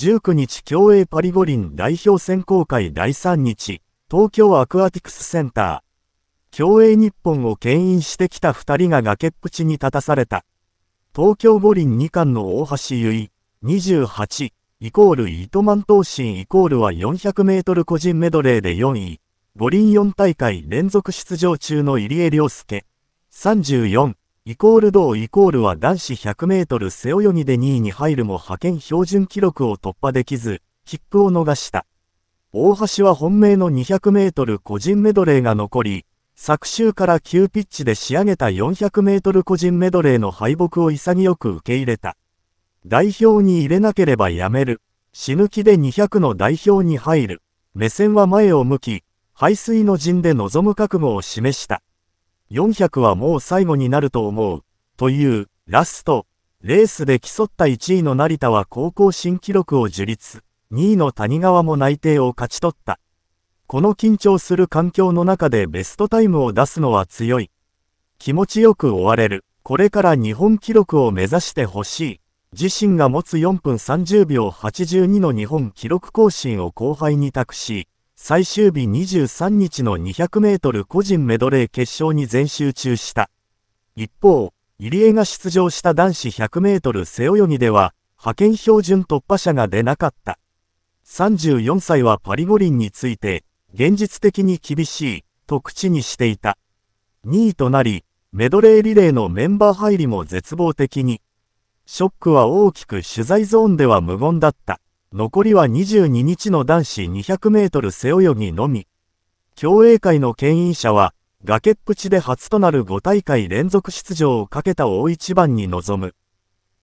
19日競泳パリ五輪代表選考会第3日、東京アクアティクスセンター。競泳日本を牽引してきた2人が崖っぷちに立たされた。東京五輪2冠の大橋悠依、28、イコール糸満投身イコールは400メートル個人メドレーで4位、五輪4大会連続出場中の入江良介、34、イコール同イコールは男子1 0 0メートル背泳ぎで2位に入るも派遣標準記録を突破できず、切符を逃した。大橋は本命の2 0 0メートル個人メドレーが残り、昨週から急ピッチで仕上げた4 0 0メートル個人メドレーの敗北を潔く受け入れた。代表に入れなければやめる。死ぬ気で200の代表に入る。目線は前を向き、排水の陣で臨む覚悟を示した。400はもう最後になると思う、という、ラスト、レースで競った1位の成田は高校新記録を樹立、2位の谷川も内定を勝ち取った。この緊張する環境の中でベストタイムを出すのは強い。気持ちよく終われる。これから日本記録を目指してほしい。自身が持つ4分30秒82の日本記録更新を後輩に託し、最終日23日の2 0 0メートル個人メドレー決勝に全集中した。一方、入江が出場した男子 100m 背泳ぎでは、派遣標準突破者が出なかった。34歳はパリ五輪について、現実的に厳しい、と口にしていた。2位となり、メドレーリレーのメンバー入りも絶望的に。ショックは大きく取材ゾーンでは無言だった。残りは22日の男子200メートル背泳ぎのみ。競泳界の牽引者は、崖っぷちで初となる5大会連続出場をかけた大一番に臨む。